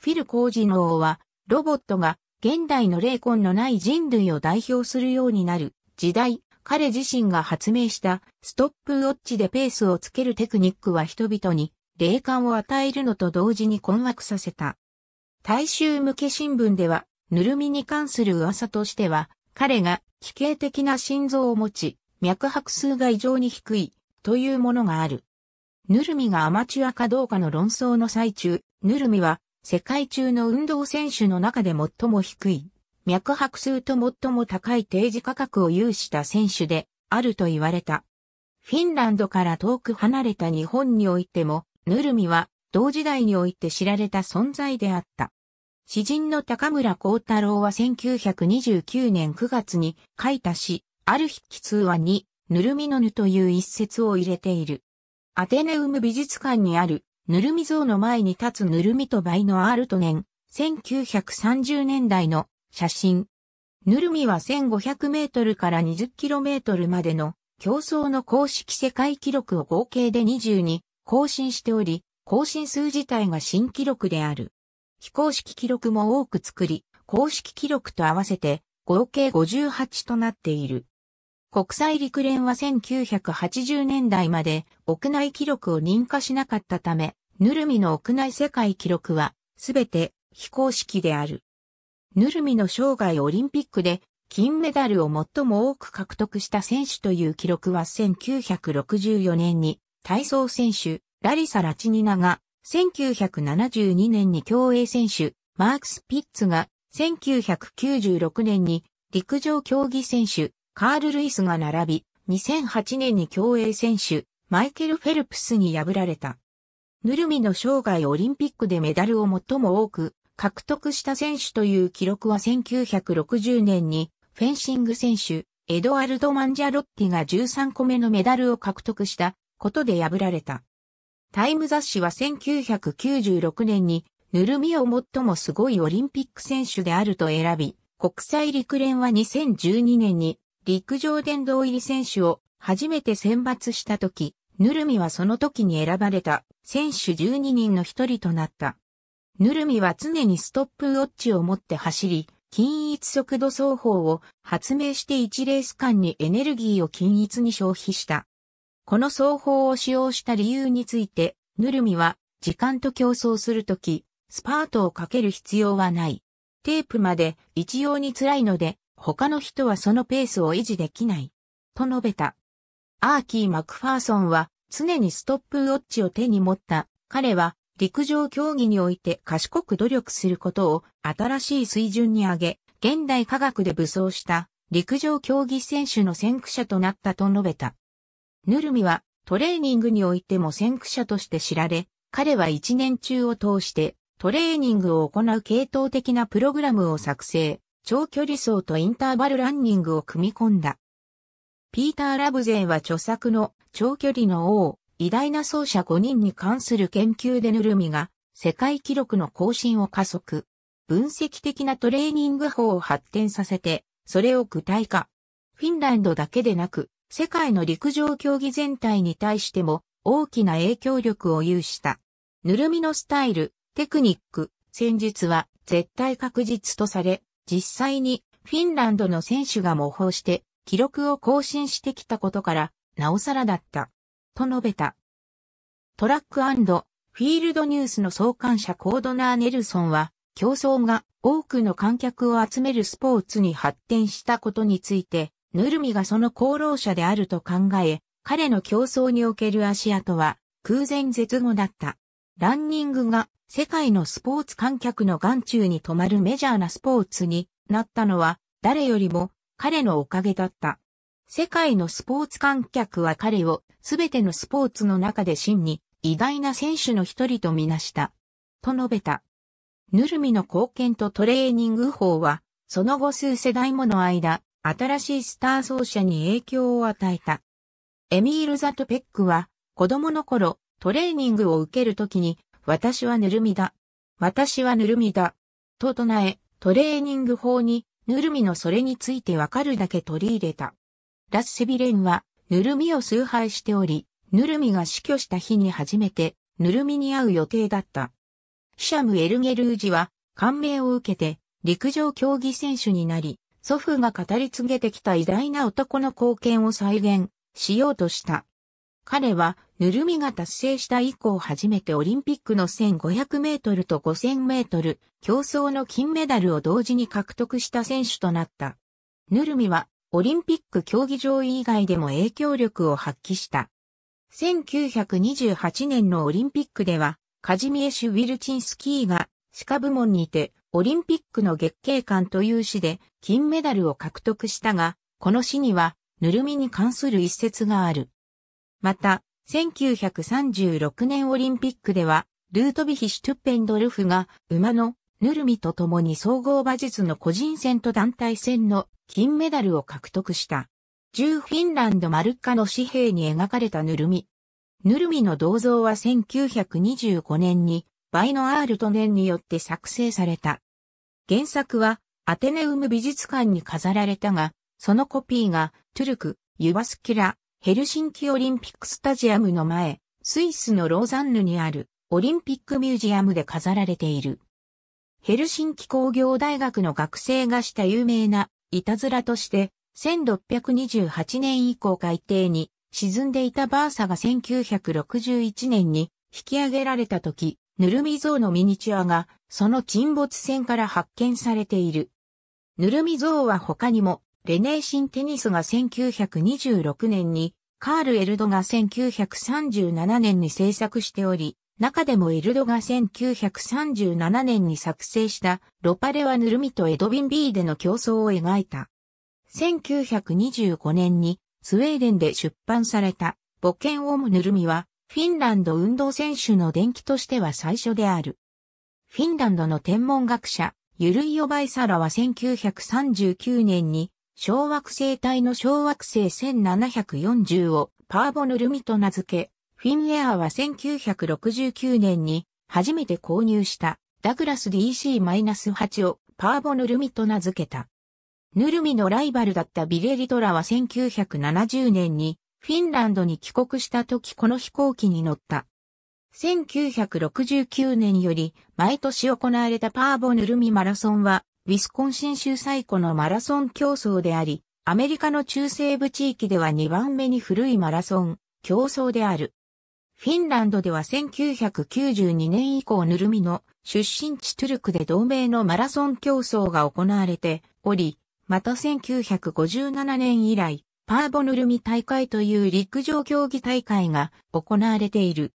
フィル・コージノーは、ロボットが現代の霊魂のない人類を代表するようになる時代彼自身が発明したストップウォッチでペースをつけるテクニックは人々に霊感を与えるのと同時に困惑させた。大衆向け新聞では、ぬるみに関する噂としては、彼が奇形的な心臓を持ち、脈拍数が異常に低い、というものがある。ぬるみがアマチュアかどうかの論争の最中、ぬるみは世界中の運動選手の中で最も低い脈拍数と最も高い定時価格を有した選手であると言われた。フィンランドから遠く離れた日本においても、ヌルミは同時代において知られた存在であった。詩人の高村光太郎は1929年9月に書いた詩、ある日奇通話に、ぬるみのぬという一節を入れている。アテネウム美術館にある、ぬるみ像の前に立つぬるみと倍のアルト年、1930年代の写真。ヌルミは1500メートルから20キロメートルまでの競争の公式世界記録を合計で22更新しており、更新数自体が新記録である。非公式記録も多く作り、公式記録と合わせて合計58となっている。国際陸連は1980年代まで屋内記録を認可しなかったため、ヌルミの屋内世界記録はすべて非公式である。ヌルミの生涯オリンピックで金メダルを最も多く獲得した選手という記録は1964年に体操選手ラリサ・ラチニナが1972年に競泳選手マークス・ピッツが1996年に陸上競技選手カール・ルイスが並び2008年に競泳選手マイケル・フェルプスに敗られた。ヌルミの生涯オリンピックでメダルを最も多く獲得した選手という記録は1960年にフェンシング選手エドワルド・マンジャロッティが13個目のメダルを獲得したことで破られた。タイム雑誌は1996年にぬるみを最もすごいオリンピック選手であると選び、国際陸連は2012年に陸上殿堂入り選手を初めて選抜した時、ぬるみはその時に選ばれた選手12人の一人となった。ヌルミは常にストップウォッチを持って走り、均一速度走法を発明して1レース間にエネルギーを均一に消費した。この走法を使用した理由について、ヌルミは時間と競争するとき、スパートをかける必要はない。テープまで一様に辛いので、他の人はそのペースを維持できない。と述べた。アーキー・マクファーソンは常にストップウォッチを手に持った。彼は陸上競技において賢く努力することを新しい水準に上げ、現代科学で武装した陸上競技選手の先駆者となったと述べた。ヌルミはトレーニングにおいても先駆者として知られ、彼は一年中を通してトレーニングを行う系統的なプログラムを作成、長距離走とインターバルランニングを組み込んだ。ピーター・ラブゼーは著作の長距離の王、偉大な奏者5人に関する研究でぬるみが世界記録の更新を加速。分析的なトレーニング法を発展させて、それを具体化。フィンランドだけでなく、世界の陸上競技全体に対しても大きな影響力を有した。ぬるみのスタイル、テクニック、戦術は絶対確実とされ、実際にフィンランドの選手が模倣して記録を更新してきたことから、なおさらだった。と述べた。トラックフィールドニュースの創刊者コードナー・ネルソンは、競争が多くの観客を集めるスポーツに発展したことについて、ヌルミがその功労者であると考え、彼の競争における足跡は空前絶後だった。ランニングが世界のスポーツ観客の眼中に止まるメジャーなスポーツになったのは誰よりも彼のおかげだった。世界のスポーツ観客は彼をすべてのスポーツの中で真に偉大な選手の一人とみなした。と述べた。ヌルミの貢献とトレーニング法は、その後数世代もの間、新しいスター奏者に影響を与えた。エミール・ザトペックは、子供の頃、トレーニングを受けるときに、私はぬるみだ。私はぬるみだ。と唱え、トレーニング法に、ぬるみのそれについてわかるだけ取り入れた。ラス・セビレンは、ヌルミを崇拝しており、ヌルミが死去した日に初めて、ヌルミに会う予定だった。ヒシャム・エルゲルージは、感銘を受けて、陸上競技選手になり、祖父が語り継げてきた偉大な男の貢献を再現しようとした。彼は、ぬるみが達成した以降初めてオリンピックの1500メートルと5000メートル競争の金メダルを同時に獲得した選手となった。ぬるみはオリンピック競技場以外でも影響力を発揮した。1928年のオリンピックでは、カジミエシュ・ウィルチンスキーが、歯科部門にて、オリンピックの月経館という詩で金メダルを獲得したが、この詩には、ぬるみに関する一節がある。また、1936年オリンピックでは、ルートビヒ・シュトゥッペンドルフが、馬の、ぬるみと共に総合馬術の個人戦と団体戦の金メダルを獲得した。10フィンランドマルッカの紙幣に描かれたヌルミ。ヌルミの銅像は1925年にバイノアールト年によって作成された。原作はアテネウム美術館に飾られたが、そのコピーがトゥルク、ユバスキュラ、ヘルシンキオリンピックスタジアムの前、スイスのローザンヌにあるオリンピックミュージアムで飾られている。ヘルシンキ工業大学の学生がした有名ないたずらとして、1628年以降海底に沈んでいたバーサが1961年に引き上げられた時、ぬるみ像のミニチュアがその沈没船から発見されている。ぬるみ像は他にも、レネーシン・テニスが1926年に、カール・エルドが1937年に制作しており、中でもエルドが1937年に作成したロパレワ・ヌルミとエドビン・ビーでの競争を描いた。1925年にスウェーデンで出版されたボケンオム・ヌルミはフィンランド運動選手の伝記としては最初である。フィンランドの天文学者ユルイオ・バイサラは1939年に小惑星帯の小惑星1740をパーボヌルミと名付け、フィンエアは1969年に初めて購入したダグラス DC-8 をパーボヌルミと名付けた。ヌルミのライバルだったビレリトラは1970年にフィンランドに帰国した時この飛行機に乗った。1969年より毎年行われたパーボヌルミマラソンはウィスコンシン州最古のマラソン競争であり、アメリカの中西部地域では2番目に古いマラソン競争である。フィンランドでは1992年以降ヌルミの出身地トゥルクで同盟のマラソン競争が行われており、また1957年以来、パーボヌルミ大会という陸上競技大会が行われている。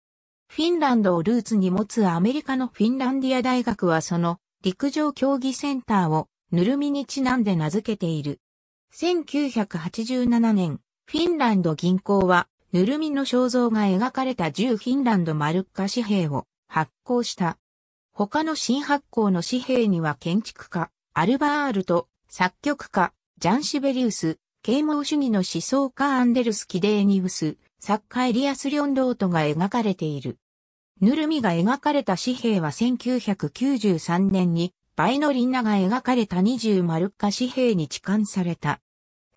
フィンランドをルーツに持つアメリカのフィンランディア大学はその陸上競技センターをヌルミにちなんで名付けている。1987年、フィンランド銀行はぬるみの肖像が描かれた10フィンランドマルッカ紙幣を発行した。他の新発行の紙幣には建築家、アルバールと作曲家、ジャン・シベリウス、啓蒙主義の思想家アンデルス・キデーニウス、作家エリアス・リョンロートが描かれている。ぬるみが描かれた紙幣は1993年に、バイノリンナが描かれた20マルッカ紙幣に置換された。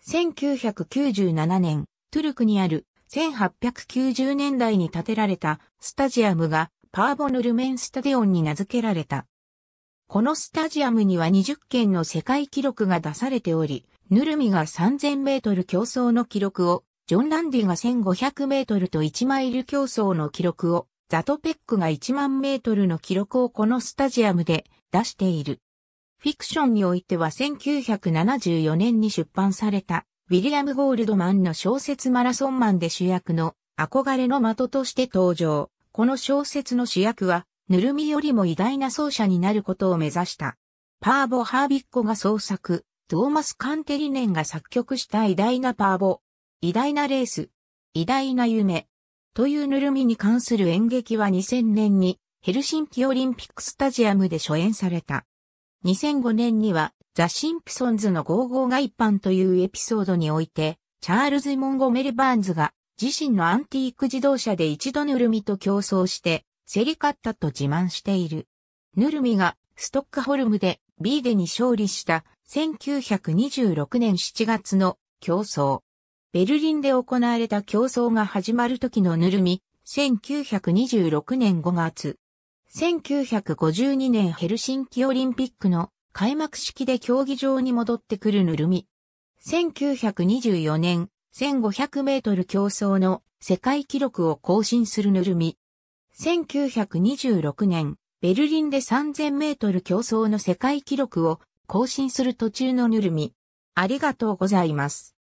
1997年、トゥルクにある1890年代に建てられたスタジアムがパーボヌルメンスタデオンに名付けられた。このスタジアムには20件の世界記録が出されており、ヌルミが3000メートル競争の記録を、ジョン・ランディが1500メートルと1マイル競争の記録を、ザトペックが1万メートルの記録をこのスタジアムで出している。フィクションにおいては1974年に出版されたウィリアム・ゴールドマンの小説マラソンマンで主役の憧れの的として登場。この小説の主役は、ぬるみよりも偉大な奏者になることを目指した。パーボ・ハービッコが創作、トーマス・カンテリネンが作曲した偉大なパーボ、偉大なレース、偉大な夢、というぬるみに関する演劇は2000年にヘルシンキオリンピックスタジアムで初演された。2005年にはザ・シンプソンズの合合が一般というエピソードにおいて、チャールズ・モンゴメル・バーンズが自身のアンティーク自動車で一度ヌルミと競争して、競り勝ったと自慢している。ヌルミがストックホルムでビーデに勝利した1926年7月の競争。ベルリンで行われた競争が始まる時のヌルミ、1926年5月。1952年ヘルシンキオリンピックの開幕式で競技場に戻ってくるぬるみ。1924年、1500メートル競争の世界記録を更新するぬるみ。1926年、ベルリンで3000メートル競争の世界記録を更新する途中のぬるみ。ありがとうございます。